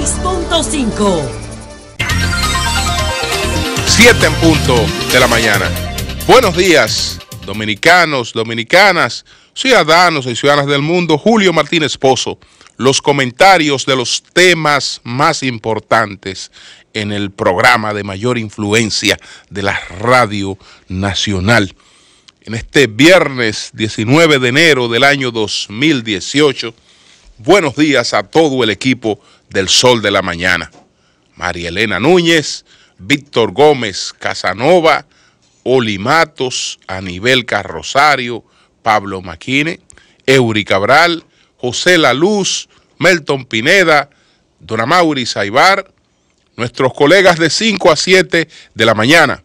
6.5, 7 en punto de la mañana. Buenos días, dominicanos, dominicanas, ciudadanos y ciudadanas del mundo. Julio Martínez Pozo, los comentarios de los temas más importantes en el programa de mayor influencia de la radio nacional. En este viernes 19 de enero del año 2018, buenos días a todo el equipo del sol de la mañana. María Elena Núñez, Víctor Gómez Casanova, Olimatos, Anibel Carrosario, Pablo Maquine, Eury Cabral, José La Luz, Melton Pineda, Dona Mauri Saibar, nuestros colegas de 5 a 7 de la mañana,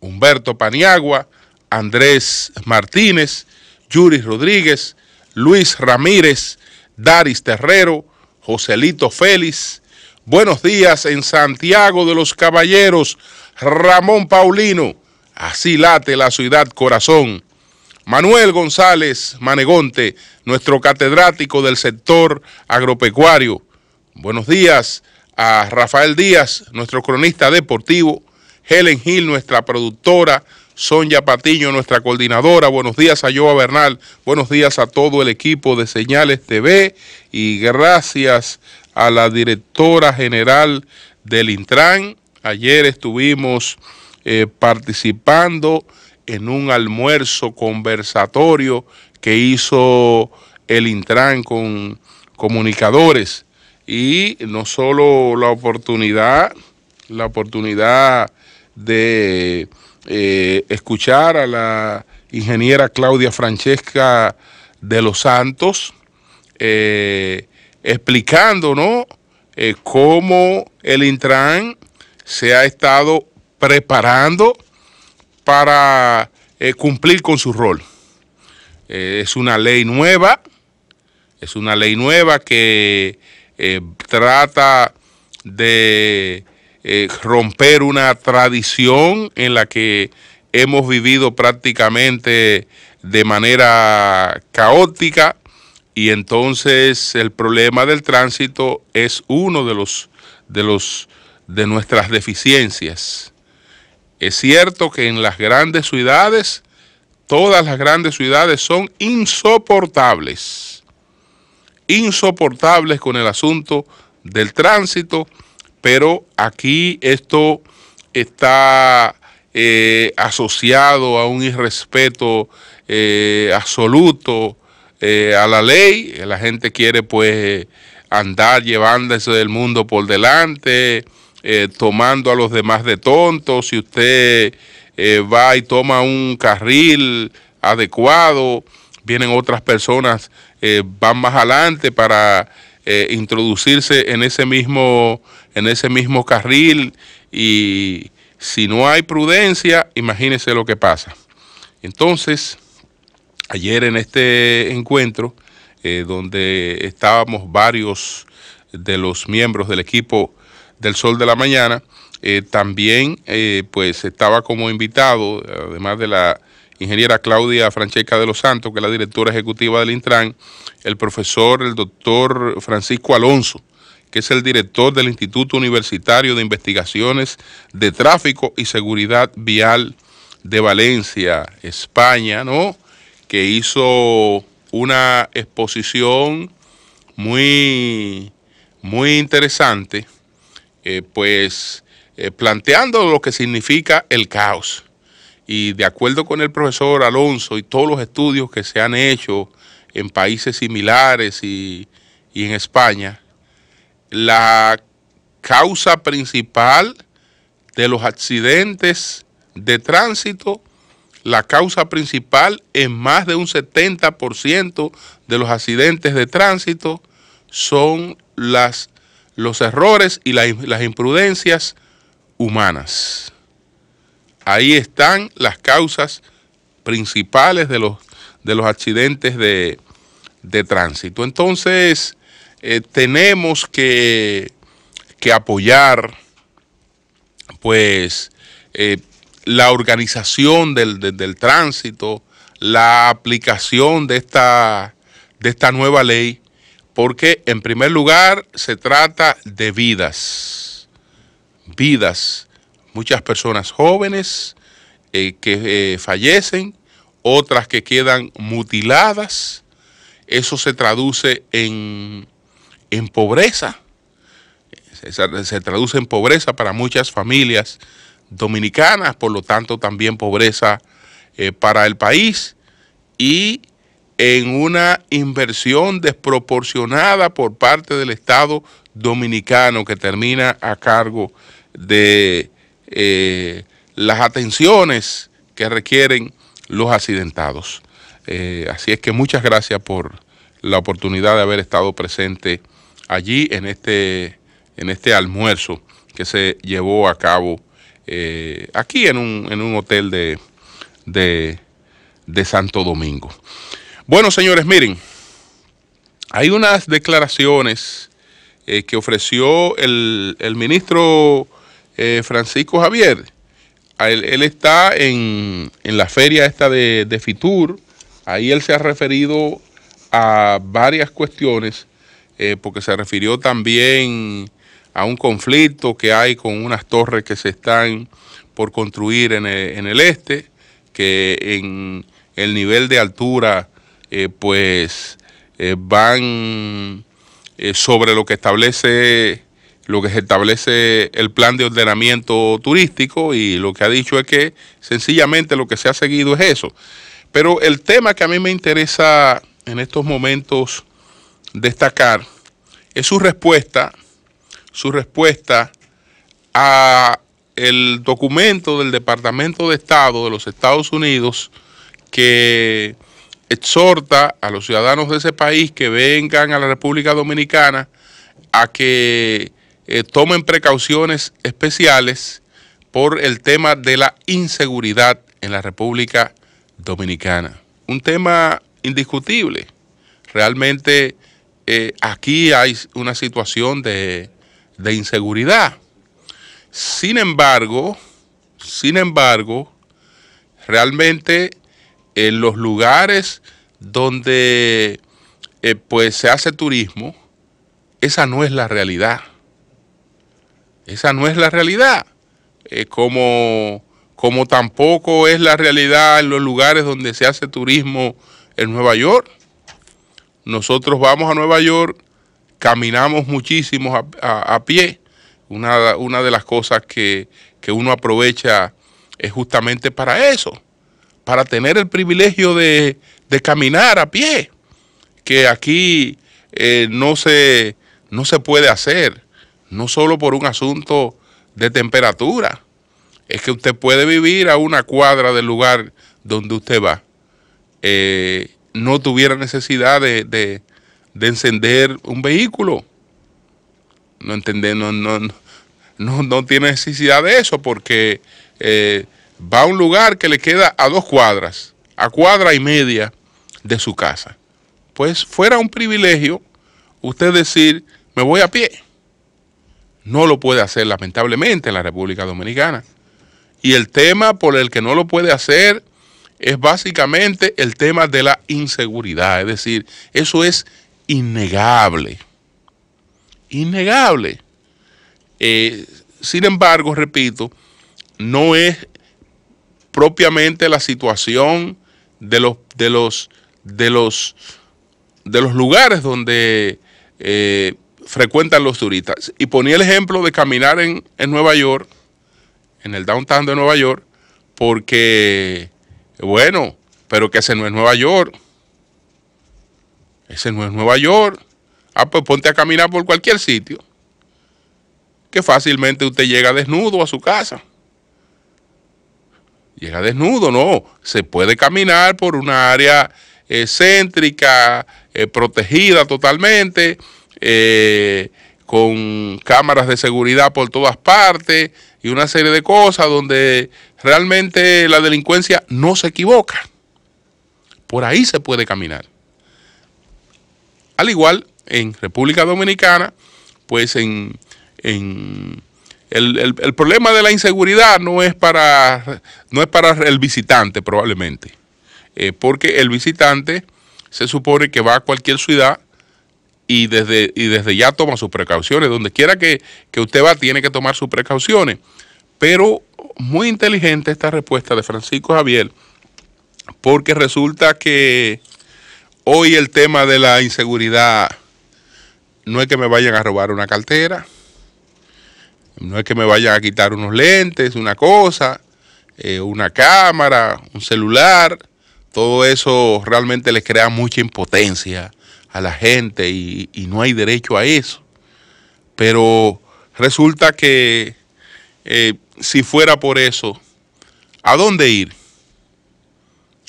Humberto Paniagua, Andrés Martínez, Yuris Rodríguez, Luis Ramírez, Daris Terrero, Joselito Félix. Buenos días en Santiago de los Caballeros, Ramón Paulino. Así late la ciudad corazón. Manuel González Manegonte, nuestro catedrático del sector agropecuario. Buenos días a Rafael Díaz, nuestro cronista deportivo. Helen Gil, nuestra productora Sonia Patiño, nuestra coordinadora. Buenos días a Joa Bernal. Buenos días a todo el equipo de Señales TV. Y gracias a la directora general del Intran. Ayer estuvimos eh, participando en un almuerzo conversatorio que hizo el Intran con comunicadores. Y no solo la oportunidad, la oportunidad de eh, escuchar a la ingeniera Claudia Francesca de los Santos eh, explicando ¿no? Eh, cómo el Intran se ha estado preparando para cumplir con su rol. es una ley nueva, es una ley nueva que trata de eh, romper una tradición en la que hemos vivido prácticamente de manera caótica y entonces el problema del tránsito es uno de los de los de nuestras deficiencias. Es cierto que en las grandes ciudades todas las grandes ciudades son insoportables. Insoportables con el asunto del tránsito pero aquí esto está eh, asociado a un irrespeto eh, absoluto eh, a la ley. La gente quiere pues andar llevándose del mundo por delante, tomando a los demás de tontos. Si usted va y toma un carril adecuado, vienen otras personas, van más adelante para introducirse en ese mismo en ese mismo carril y si no hay prudencia, imagínense lo que pasa. Entonces, ayer en este encuentro, eh, donde estábamos varios de los miembros del equipo del Sol de la Mañana, eh, también eh, pues estaba como invitado, además de la ingeniera Claudia Francesca de los Santos, que es la directora ejecutiva del Intran, el profesor, el doctor Francisco Alonso, que es el director del Instituto Universitario de Investigaciones de Tráfico y Seguridad Vial de Valencia, España, ¿no? Que hizo una exposición muy, muy interesante, eh, pues eh, planteando lo que significa el caos. Y de acuerdo con el profesor Alonso y todos los estudios que se han hecho en países similares y, y en España, la causa principal de los accidentes de tránsito, la causa principal en más de un 70% de los accidentes de tránsito son las, los errores y las imprudencias humanas. Ahí están las causas principales de los, de los accidentes de tránsito. Entonces, eh, tenemos que, apoyar pues eh, la organización del, tránsito, la aplicación de esta, de esta nueva ley, porque en primer lugar se trata de vidas, vidas, muchas personas jóvenes eh, que fallecen, otras que quedan mutiladas, eso se traduce en en pobreza. Se, traduce en pobreza para muchas familias dominicanas, por lo tanto también pobreza eh, para el país y en una inversión desproporcionada por parte del Estado dominicano que termina a cargo de eh, las atenciones que requieren los accidentados. Eh, así es que muchas gracias por la oportunidad de haber estado presente allí en este, en este almuerzo que se llevó a cabo eh, aquí en un, en un hotel de, de, Santo Domingo. Bueno, señores, miren, hay unas declaraciones eh, que ofreció el, el ministro eh, Francisco Javier. Él, él está en, en, la feria esta de, de, Fitur. Ahí él se ha referido a varias cuestiones eh, porque se refirió también a un conflicto que hay con unas torres que se están por construir en el, en el este, que en el nivel de altura eh, pues eh, van sobre lo que establece lo que se establece el plan de ordenamiento turístico y lo que ha dicho es que sencillamente lo que se ha seguido es eso. Pero el tema que a mí me interesa en estos momentos destacar es su respuesta, su respuesta a el documento del Departamento de Estado de los Estados Unidos que exhorta a los ciudadanos de ese país que vengan a la República Dominicana a que eh, tomen precauciones especiales por el tema de la inseguridad en la República Dominicana. Un tema indiscutible. Realmente eh, aquí hay una situación de, inseguridad. Sin embargo, sin embargo, realmente en los lugares donde eh, pues se hace turismo, esa no es la realidad. Esa no es la realidad. Eh, como, como tampoco es la realidad en los lugares donde se hace turismo en Nueva York. Nosotros vamos a Nueva York, caminamos muchísimo a, pie. Una, una, de las cosas que, uno aprovecha es justamente para eso, para tener el privilegio de, caminar a pie, que aquí eh, no, se, no se puede hacer, no solo por un asunto de temperatura, es que usted puede vivir a una cuadra del lugar donde usted va. Eh, no tuviera necesidad de, encender un vehículo. No no, no, no, no, tiene necesidad de eso porque eh, va a un lugar que le queda a dos cuadras, a cuadra y media de su casa. Pues fuera un privilegio usted decir, me voy a pie. No lo puede hacer lamentablemente en la República Dominicana. Y el tema por el que no lo puede hacer es básicamente el tema de la inseguridad. Es decir, eso es innegable. Innegable. Eh, sin embargo, repito, no es propiamente la situación de los, de los, de los, de los lugares donde eh, frecuentan los turistas. Y ponía el ejemplo de caminar en, en Nueva York, en el downtown de Nueva York, porque bueno, pero que ese no es Nueva York. Ese no es Nueva York. Ah, pues ponte a caminar por cualquier sitio. Que fácilmente usted llega desnudo a su casa. Llega desnudo, no. Se puede caminar por una área excéntrica, eh, céntrica, eh, protegida totalmente, eh, con cámaras de seguridad por todas partes, y una serie de cosas donde realmente la delincuencia no se equivoca. Por ahí se puede caminar. Al igual, en República Dominicana, pues en, el, problema de la inseguridad no es para, no es para el visitante probablemente, eh, porque el visitante se supone que va a cualquier ciudad y desde, y desde ya toma sus precauciones. Donde quiera que, que usted va, tiene que tomar sus precauciones. Pero muy inteligente esta respuesta de Francisco Javier, porque resulta que hoy el tema de la inseguridad no es que me vayan a robar una cartera, no es que me vayan a quitar unos lentes, una cosa, eh, una cámara, un celular. Todo eso realmente les crea mucha impotencia a la gente y, no hay derecho a eso. Pero resulta que eh, si fuera por eso, ¿a dónde ir?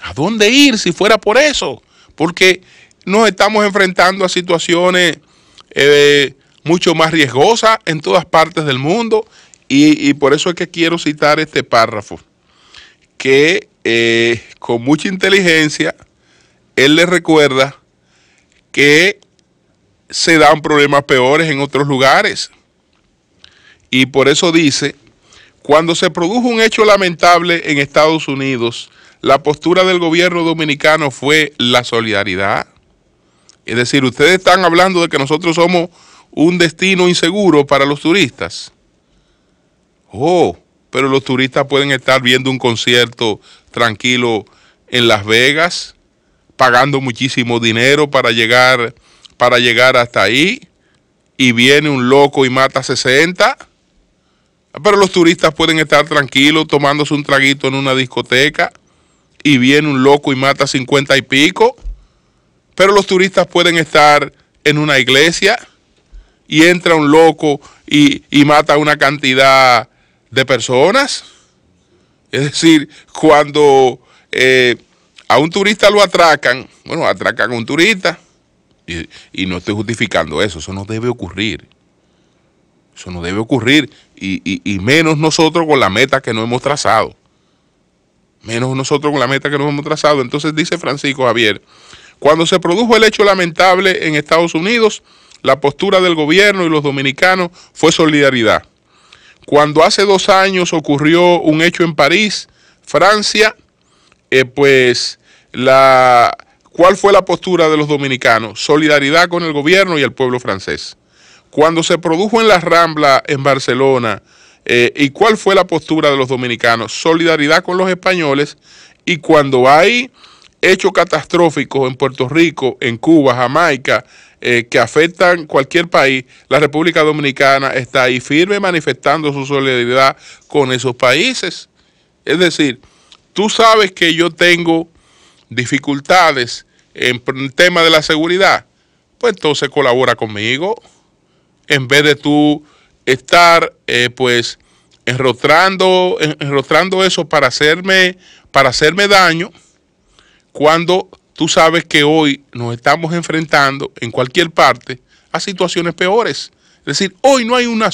¿A dónde ir si fuera por eso? Porque nos estamos enfrentando a situaciones eh, mucho más riesgosas en todas partes del mundo y, por eso es que quiero citar este párrafo, que eh, con mucha inteligencia él le recuerda que se dan problemas peores en otros lugares. Y por eso dice, cuando se produjo un hecho lamentable en Estados Unidos, la postura del gobierno dominicano fue la solidaridad. Es decir, ustedes están hablando de que nosotros somos un destino inseguro para los turistas. Oh, pero los turistas pueden estar viendo un concierto tranquilo en Las Vegas pagando muchísimo dinero para llegar, para llegar hasta ahí y viene un loco y mata 60. Pero los turistas pueden estar tranquilos tomándose un traguito en una discoteca y viene un loco y mata 50 y pico. Pero los turistas pueden estar en una iglesia y entra un loco y, y mata una cantidad de personas. Es decir, cuando eh, a un turista lo atracan, bueno, atracan a un turista, y, no estoy justificando eso, eso no debe ocurrir. Eso no debe ocurrir, y, y, menos nosotros con la meta que no hemos trazado. Menos nosotros con la meta que no hemos trazado. Entonces dice Francisco Javier, cuando se produjo el hecho lamentable en Estados Unidos, la postura del gobierno y los dominicanos fue solidaridad. Cuando hace dos años ocurrió un hecho en París, Francia, eh, pues la, ¿cuál fue la postura de los dominicanos? Solidaridad con el gobierno y el pueblo francés. Cuando se produjo en la Rambla, en Barcelona, eh, ¿y cuál fue la postura de los dominicanos? Solidaridad con los españoles y cuando hay hechos catastróficos en Puerto Rico, en Cuba, Jamaica, eh, que afectan cualquier país, la República Dominicana está ahí firme manifestando su solidaridad con esos países. Es decir, tú sabes que yo tengo dificultades en el tema de la seguridad, pues entonces colabora conmigo. En vez de tú estar, eh, pues, enrostrando, eso para hacerme, para hacerme daño, cuando tú sabes que hoy nos estamos enfrentando en cualquier parte a situaciones peores. Es decir, hoy no hay una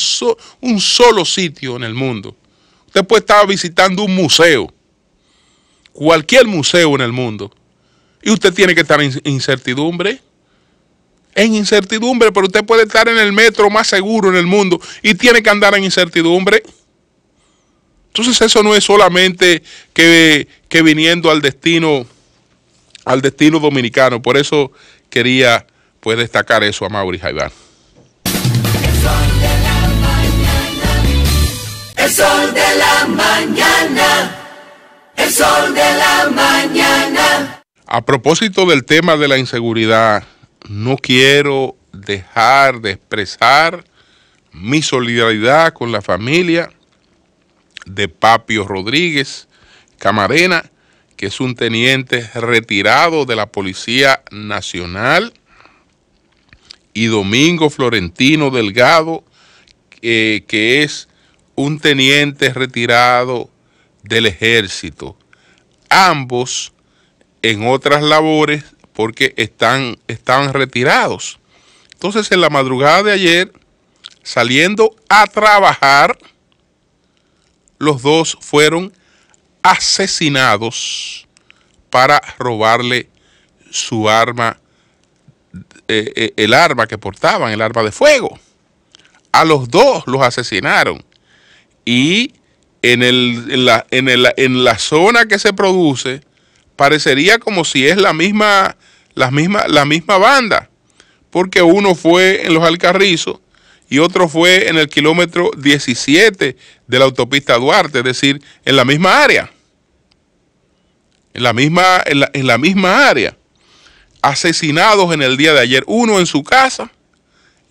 un solo sitio en el mundo. Usted puede estar visitando un museo cualquier museo en el mundo, y usted tiene que estar en incertidumbre. En incertidumbre, pero usted puede estar en el metro más seguro en el mundo y tiene que andar en incertidumbre. Entonces eso no es solamente que, viniendo al destino, al destino dominicano. Por eso quería pues, destacar eso a Mauri Jaibán sol de la mañana de la mañana. A propósito del tema de la inseguridad, no quiero dejar de expresar mi solidaridad con la familia de Papio Rodríguez Camarena, que es un teniente retirado de la Policía Nacional, y Domingo Florentino Delgado, eh, que es un teniente retirado del ejército, ambos en otras labores porque están, estaban retirados. Entonces en la madrugada de ayer, saliendo a trabajar, los dos fueron asesinados para robarle su arma, eh, eh, el arma que portaban, el arma de fuego. A los dos los asesinaron y en, el, en, la, zona que se produce, parecería como si es la misma, la misma, la misma banda, porque uno fue en los Alcarrizos y otro fue en el kilómetro 17 de la autopista Duarte, es decir, en la misma área. En la misma, misma área. Asesinados en el día de ayer, uno en su casa,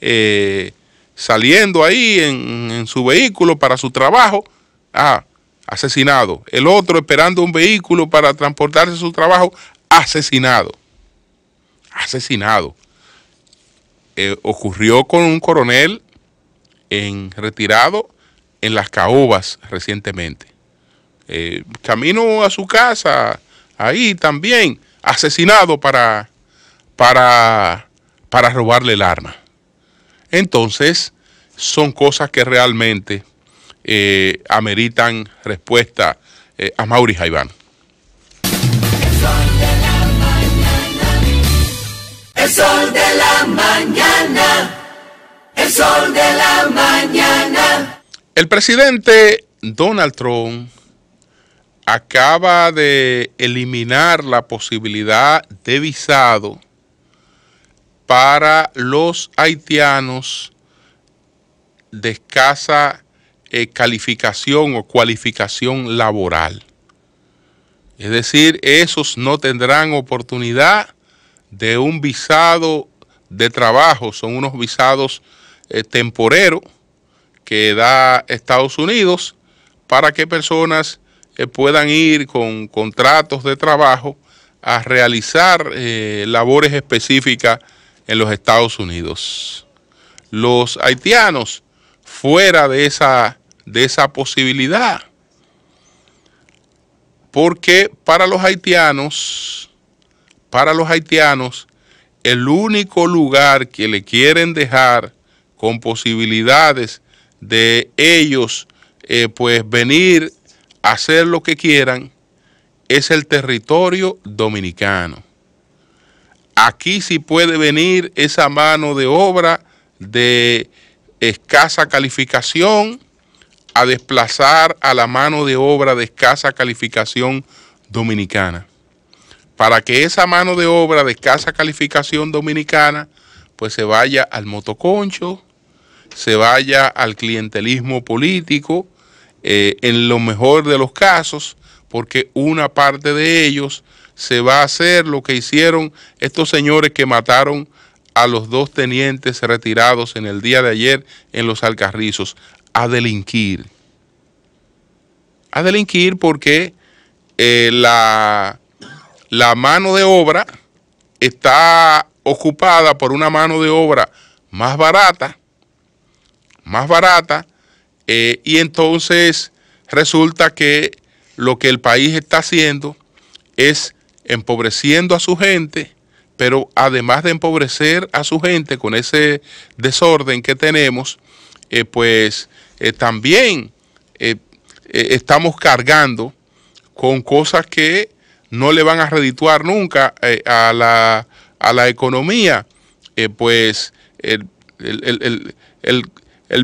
eh, saliendo ahí en su vehículo para su trabajo, ah, asesinado. El otro esperando un vehículo para transportarse a su trabajo, asesinado. Asesinado. Eh, ocurrió con un coronel en retirado en las caobas recientemente. Eh, camino a su casa, ahí también, asesinado para, para, para robarle el arma. Entonces, son cosas que realmente eh, ameritan respuesta eh, a Mauri Jaiván. El sol de la mañana. El sol de la mañana. El presidente Donald Trump acaba de eliminar la posibilidad de visado para los haitianos de escasa eh, calificación o cualificación laboral. Es decir, esos no tendrán oportunidad de un visado de trabajo, son unos visados eh, temporeros que da Estados Unidos para que personas eh, puedan ir con contratos de trabajo a realizar labores específicas en los Estados Unidos. Los haitianos fuera de esa de esa posibilidad. Porque para los haitianos, para los haitianos, el único lugar que le quieren dejar con posibilidades de ellos, eh, pues venir a hacer lo que quieran, es el territorio dominicano. Aquí sí puede venir esa mano de obra de escasa calificación, a desplazar a la mano de obra de escasa calificación dominicana. Para que esa mano de obra de escasa calificación dominicana pues se vaya al motoconcho, se vaya al clientelismo político, eh, en lo mejor de los casos, porque una parte de ellos se va a hacer lo que hicieron estos señores que mataron a los dos tenientes retirados en el día de ayer en los Alcarrizos a delinquir. A delinquir porque eh, la, la mano de obra está ocupada por una mano de obra más barata, más barata, eh, y entonces resulta que lo que el país está haciendo es empobreciendo a su gente, pero además de empobrecer a su gente con ese desorden que tenemos, eh, pues eh, también eh, eh, estamos cargando con cosas que no le van a redituar nunca a la, a, la, economía, pues el,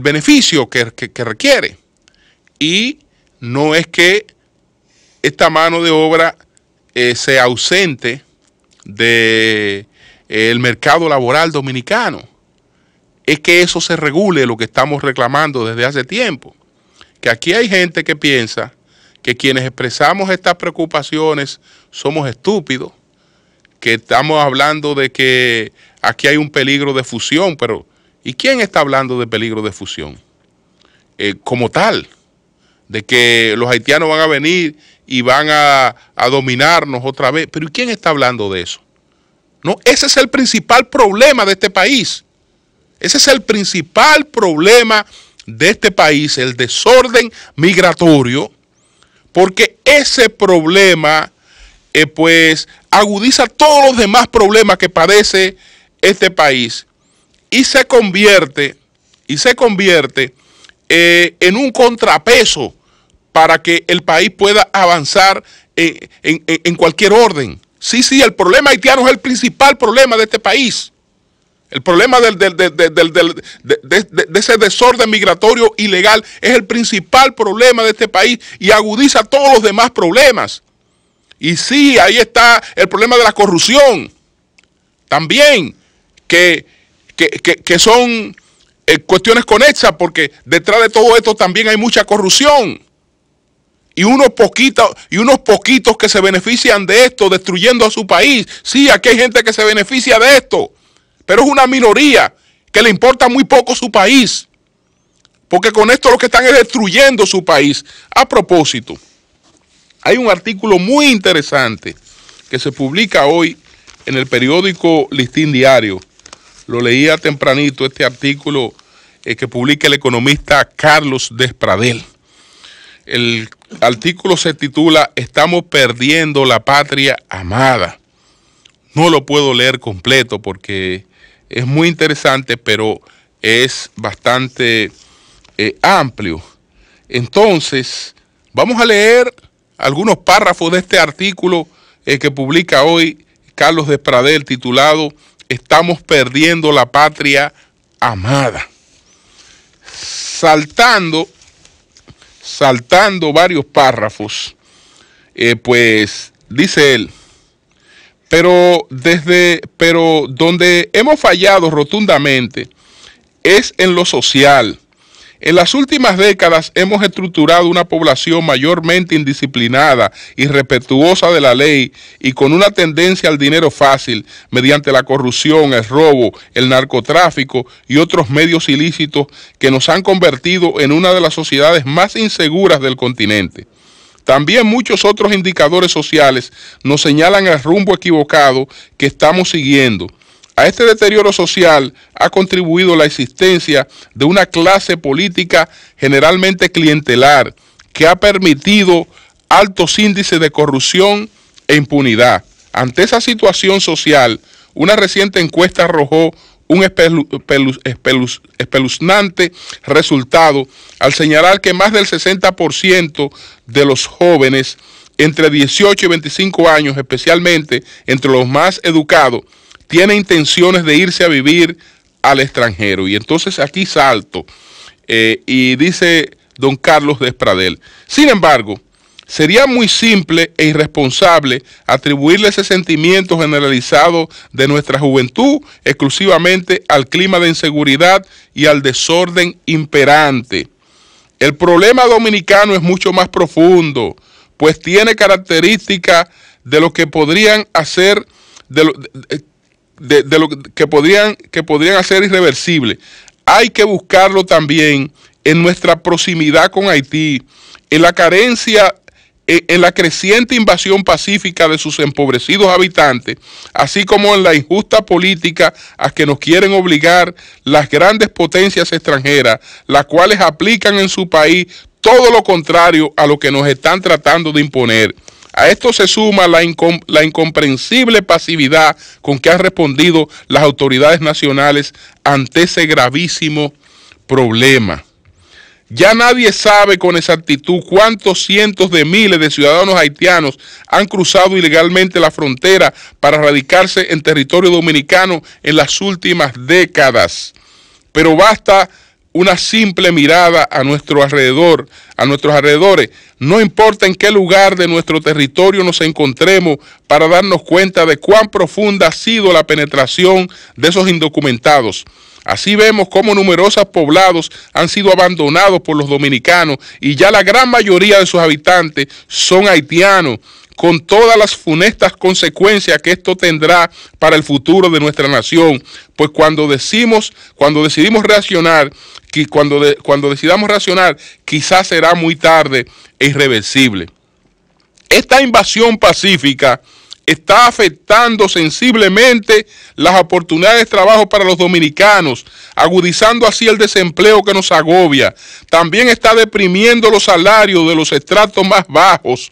beneficio que, requiere. Y no es que esta mano de obra eh, se ausente del de, mercado laboral dominicano es que eso se regule, lo que estamos reclamando desde hace tiempo. Que aquí hay gente que piensa que quienes expresamos estas preocupaciones somos estúpidos, que estamos hablando de que aquí hay un peligro de fusión, pero ¿y quién está hablando de peligro de fusión? Eh, como tal, de que los haitianos van a venir y van a, a dominarnos otra vez, pero ¿y quién está hablando de eso? No, ese es el principal problema de este país ese es el principal problema de este país, el desorden migratorio, porque ese problema eh, pues agudiza todos los demás problemas que padece este país y se convierte y se convierte eh, en un contrapeso para que el país pueda avanzar eh, en cualquier orden. Sí, sí, el problema haitiano es el principal problema de este país. El problema de ese desorden migratorio ilegal es el principal problema de este país y agudiza todos los demás problemas. Y sí, ahí está el problema de la corrupción. También, que, son eh, cuestiones conexas, porque detrás de todo esto también hay mucha corrupción. Y unos, poquitos, y unos poquitos que se benefician de esto, destruyendo a su país. Sí, aquí hay gente que se beneficia de esto pero es una minoría que le importa muy poco su país, porque con esto lo que están es destruyendo su país. A propósito, hay un artículo muy interesante que se publica hoy en el periódico Listín Diario. Lo leía tempranito este artículo eh, que publica el economista Carlos Despradel. El artículo se titula Estamos perdiendo la patria amada. No lo puedo leer completo porque es muy interesante, pero es bastante eh, amplio. Entonces, vamos a leer algunos párrafos de este artículo eh, que publica hoy Carlos de Pradel, titulado Estamos perdiendo la patria amada. Saltando, saltando varios párrafos, eh, pues dice él, pero desde, pero donde hemos fallado rotundamente es en lo social. En las últimas décadas hemos estructurado una población mayormente indisciplinada, y respetuosa de la ley y con una tendencia al dinero fácil mediante la corrupción, el robo, el narcotráfico y otros medios ilícitos que nos han convertido en una de las sociedades más inseguras del continente. También muchos otros indicadores sociales nos señalan el rumbo equivocado que estamos siguiendo. A este deterioro social ha contribuido la existencia de una clase política generalmente clientelar que ha permitido altos índices de corrupción e impunidad. Ante esa situación social, una reciente encuesta arrojó un espeluznante resultado al señalar que más del 60% de los jóvenes entre 18 y 25 años, especialmente entre los más educados, tiene intenciones de irse a vivir al extranjero. Y entonces aquí salto eh, y dice don Carlos Despradel. Sin embargo, Sería muy simple e irresponsable atribuirle ese sentimiento generalizado de nuestra juventud exclusivamente al clima de inseguridad y al desorden imperante. El problema dominicano es mucho más profundo, pues tiene características de lo que podrían hacer de lo que podrían que podrían hacer irreversible. Hay que buscarlo también en nuestra proximidad con Haití, en la carencia eh, en la creciente invasión pacífica de sus empobrecidos habitantes, así como en la injusta política a que nos quieren obligar las grandes potencias extranjeras, las cuales aplican en su país todo lo contrario a lo que nos están tratando de imponer. A esto se suma la, incomprensible pasividad con que han respondido las autoridades nacionales ante ese gravísimo problema. Ya nadie sabe con exactitud cuántos cientos de miles de ciudadanos haitianos han cruzado ilegalmente la frontera para radicarse en territorio dominicano en las últimas décadas. Pero basta una simple mirada a nuestro alrededor, a nuestros alrededores, no importa en qué lugar de nuestro territorio nos encontremos para darnos cuenta de cuán profunda ha sido la penetración de esos indocumentados. Así vemos cómo numerosos poblados han sido abandonados por los dominicanos y ya la gran mayoría de sus habitantes son haitianos con todas las funestas consecuencias que esto tendrá para el futuro de nuestra nación. Pues cuando decimos, cuando decidimos reaccionar, cuando, cuando decidamos reaccionar, quizás será muy tarde e irreversible. Esta invasión pacífica está afectando sensiblemente las oportunidades de trabajo para los dominicanos, agudizando así el desempleo que nos agobia. También está deprimiendo los salarios de los estratos más bajos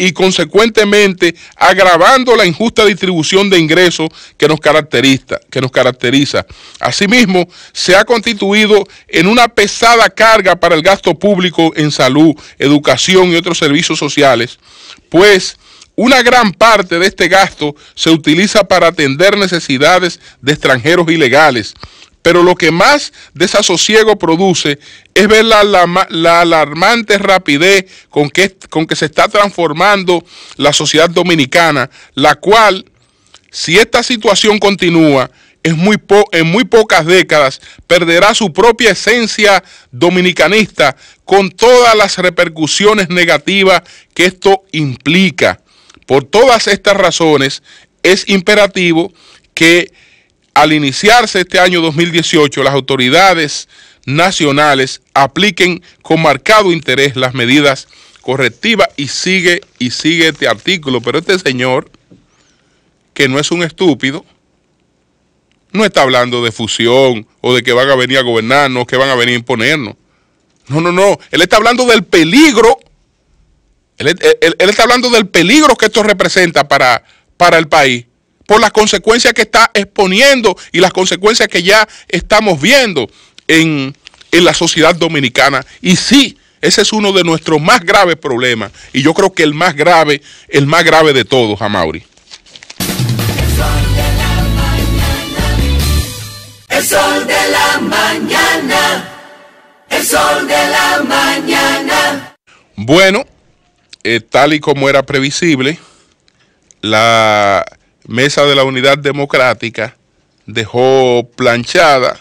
y consecuentemente agravando la injusta distribución de ingresos que nos caracteriza. Asimismo, se ha constituido en una pesada carga para el gasto público en salud, educación y otros servicios sociales, pues una gran parte de este gasto se utiliza para atender necesidades de extranjeros ilegales, pero lo que más desasosiego produce es ver la, alarmante rapidez con que, se está transformando la sociedad dominicana, la cual, si esta situación continúa, muy, en muy pocas décadas perderá su propia esencia dominicanista con todas las repercusiones negativas que esto implica. Por todas estas razones, es imperativo que al iniciarse este año 2018, las autoridades nacionales apliquen con marcado interés las medidas correctivas y sigue y sigue este artículo. Pero este señor, que no es un estúpido, no está hablando de fusión o de que van a venir a gobernarnos, que van a venir a imponernos. No, no, no. Él está hablando del peligro él, está hablando del peligro que esto representa para, para el país, por las consecuencias que está exponiendo y las consecuencias que ya estamos viendo en, la sociedad dominicana. Y sí, ese es uno de nuestros más graves problemas. Y yo creo que el más grave, el más grave de todos, Amauri. El sol de la mañana. El sol de la mañana. Bueno, eh, tal y como era previsible, la mesa de la unidad democrática dejó planchada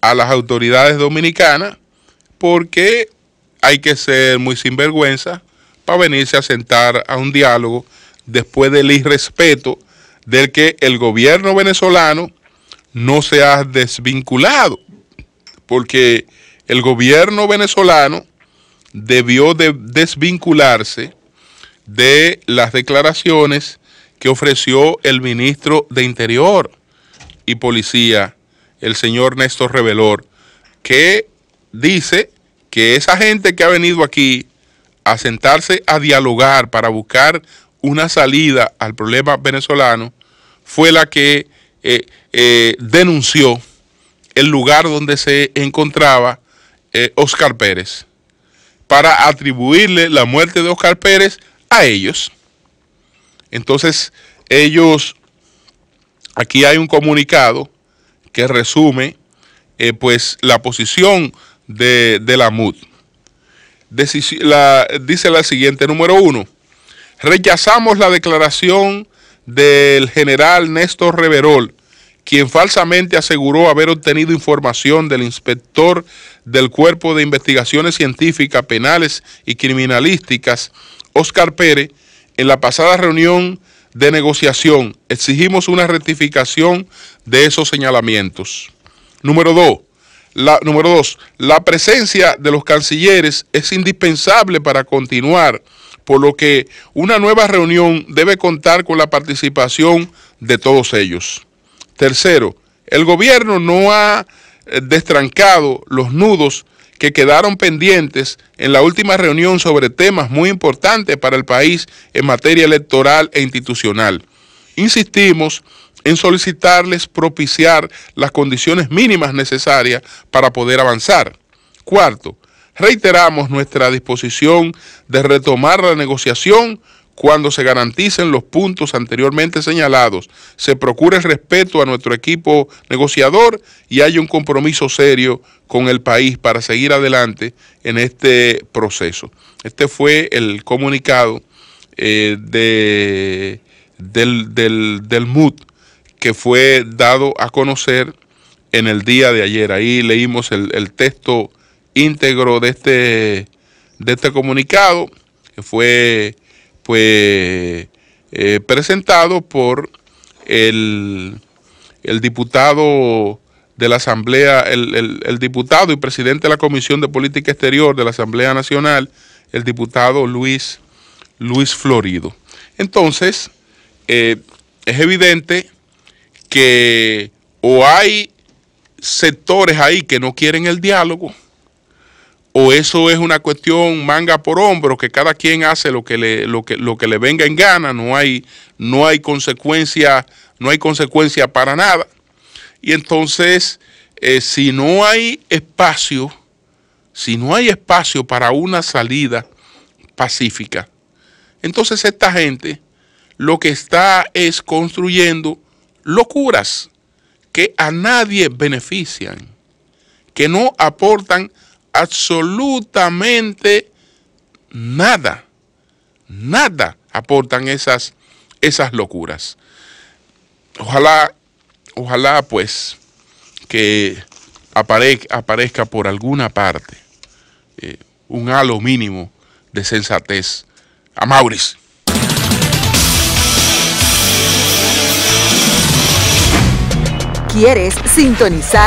a las autoridades dominicanas porque hay que ser muy sinvergüenza para venirse a sentar a un diálogo después del irrespeto del que el gobierno venezolano no se ha desvinculado, porque el gobierno venezolano debió desvincularse de las declaraciones que ofreció el ministro de Interior y Policía, el señor Néstor Revelor, que dice que esa gente que ha venido aquí a sentarse a dialogar para buscar una salida al problema venezolano fue la que eh, eh, denunció el lugar donde se encontraba Oscar eh, Pérez para atribuirle la muerte de Oscar Pérez a ellos. Entonces, ellos, aquí hay un comunicado que resume eh, pues la posición de, la MUD. dice la siguiente, número uno, rechazamos la declaración del general Néstor Reverol quien falsamente aseguró haber obtenido información del inspector del Cuerpo de Investigaciones Científicas, Penales y Criminalísticas, Oscar Pérez, en la pasada reunión de negociación. Exigimos una rectificación de esos señalamientos. Número La, número dos, la presencia de los cancilleres es indispensable para continuar, por lo que una nueva reunión debe contar con la participación de todos ellos. Tercero, el gobierno no ha eh, destrancado los nudos que quedaron pendientes en la última reunión sobre temas muy importantes para el país en materia electoral e institucional. Insistimos en solicitarles propiciar las condiciones mínimas necesarias para poder avanzar. Cuarto, reiteramos nuestra disposición de retomar la negociación cuando se garanticen los puntos anteriormente señalados, se procure el respeto a nuestro equipo negociador y haya un compromiso serio con el país para seguir adelante en este proceso. Este fue el comunicado eh, del, MUT MUD que fue dado a conocer en el día de ayer. Ahí leímos el, texto íntegro de este, de este comunicado, que fue fue eh, presentado por el, diputado de la Asamblea, el, diputado y presidente de la Comisión de Política Exterior de la Asamblea Nacional, el diputado Luis, Florido. Entonces, eh, es evidente que o hay sectores ahí que no quieren el diálogo, o eso es una cuestión manga por hombro, que cada quien hace lo que le, lo que, lo que le venga en gana, no hay, no hay consecuencia, no hay consecuencia para nada. Y entonces, eh, si no hay espacio, si no hay espacio para una salida pacífica, entonces esta gente lo que está es construyendo locuras que a nadie benefician, que no aportan absolutamente nada, nada aportan esas, esas locuras. Ojalá, ojalá pues que aparezca, por alguna parte eh, un halo mínimo de sensatez a Maurice. ¿Quieres sintonizar?